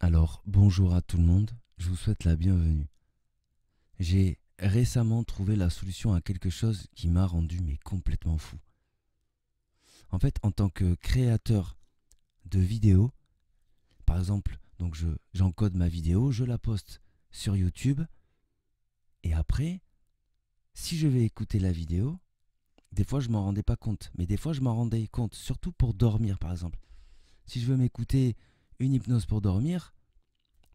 Alors, bonjour à tout le monde, je vous souhaite la bienvenue. J'ai récemment trouvé la solution à quelque chose qui m'a rendu mais complètement fou. En fait, en tant que créateur de vidéos, par exemple, donc j'encode ma vidéo, je la poste sur YouTube et après si je vais écouter la vidéo, des fois je m'en rendais pas compte, mais des fois je m'en rendais compte, surtout pour dormir par exemple. Si je veux m'écouter une hypnose pour dormir.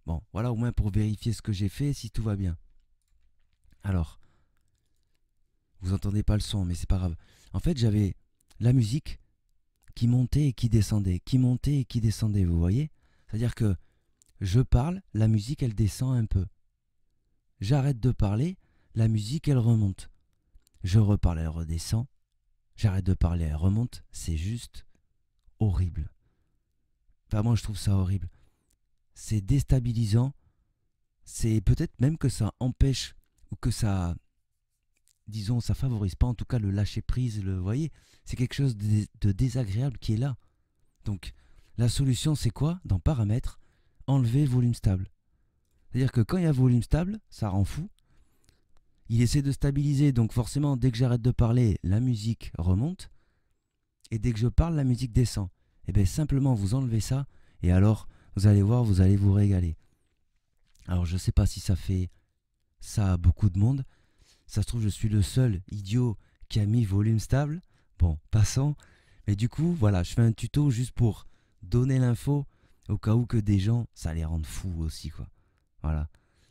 Bon, voilà, au moins pour vérifier ce que j'ai fait, si tout va bien. Alors, vous entendez pas le son, mais c'est pas grave. En fait, j'avais la musique qui montait et qui descendait, qui montait et qui descendait, vous voyez C'est-à-dire que je parle, la musique, elle descend un peu. J'arrête de parler, la musique, elle remonte. Je reparle, elle redescend. J'arrête de parler, elle remonte. C'est juste horrible moi, je trouve ça horrible. C'est déstabilisant. C'est peut-être même que ça empêche ou que ça, disons, ça favorise pas en tout cas le lâcher prise. Le, vous voyez, c'est quelque chose de, de désagréable qui est là. Donc, la solution, c'est quoi Dans paramètres, enlever volume stable. C'est-à-dire que quand il y a volume stable, ça rend fou. Il essaie de stabiliser, donc forcément, dès que j'arrête de parler, la musique remonte. Et dès que je parle, la musique descend. Et eh bien simplement vous enlevez ça, et alors vous allez voir, vous allez vous régaler. Alors je ne sais pas si ça fait ça à beaucoup de monde. Ça se trouve, je suis le seul idiot qui a mis volume stable. Bon, passons. Mais du coup, voilà, je fais un tuto juste pour donner l'info au cas où que des gens, ça les rende fous aussi, quoi. Voilà,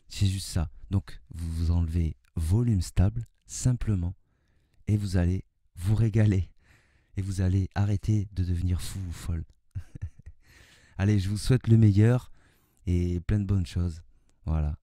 c'est juste ça. Donc, vous vous enlevez volume stable, simplement, et vous allez vous régaler et vous allez arrêter de devenir fou ou folle. allez, je vous souhaite le meilleur et plein de bonnes choses. Voilà.